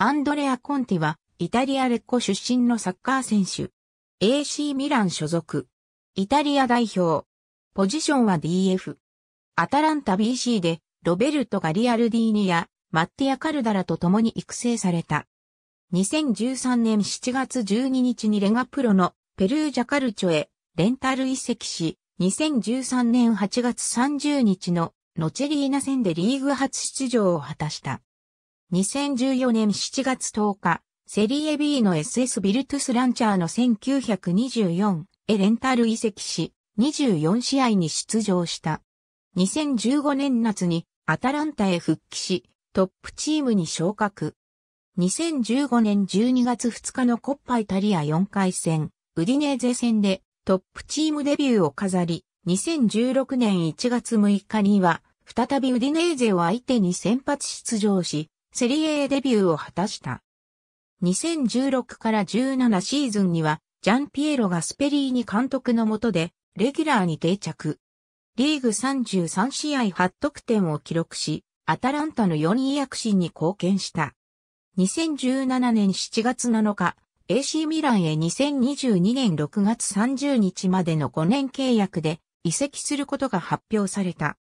アンドレア・コンティは、イタリアレッコ出身のサッカー選手。AC ミラン所属。イタリア代表。ポジションは DF。アタランタ BC で、ロベルト・ガリアルディーニや、マッティア・カルダラと共に育成された。2013年7月12日にレガプロのペルージャカルチョへレンタル移籍し、2013年8月30日のノチェリーナ戦でリーグ初出場を果たした。2014年7月10日、セリエ B の SS ビルトゥスランチャーの1924へレンタル移籍し、24試合に出場した。2015年夏にアタランタへ復帰し、トップチームに昇格。2015年12月2日のコッパイタリア4回戦、ウディネーゼ戦でトップチームデビューを飾り、2016年1月6日には、再びウディネーゼを相手に先発出場し、セリエデビューを果たした。2016から17シーズンには、ジャンピエロがスペリーニ監督のもとで、レギュラーに定着。リーグ33試合8得点を記録し、アタランタの4位躍進に貢献した。2017年7月7日、AC ミランへ2022年6月30日までの5年契約で移籍することが発表された。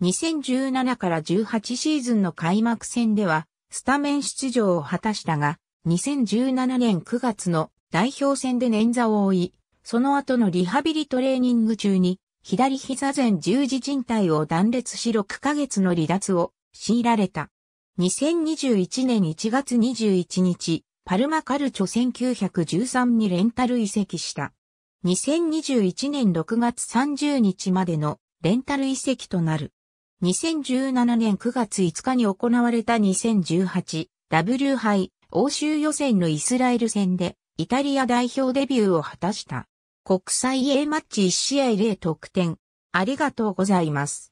2017から18シーズンの開幕戦では、スタメン出場を果たしたが、2017年9月の代表戦で捻挫を追い、その後のリハビリトレーニング中に、左膝前十字靭帯を断裂し6ヶ月の離脱を強いられた。2021年1月21日、パルマカルチョ1913にレンタル移籍した。2021年6月30日までのレンタル移籍となる。2017年9月5日に行われた 2018W 杯欧州予選のイスラエル戦でイタリア代表デビューを果たした。国際 A マッチ1試合0得点。ありがとうございます。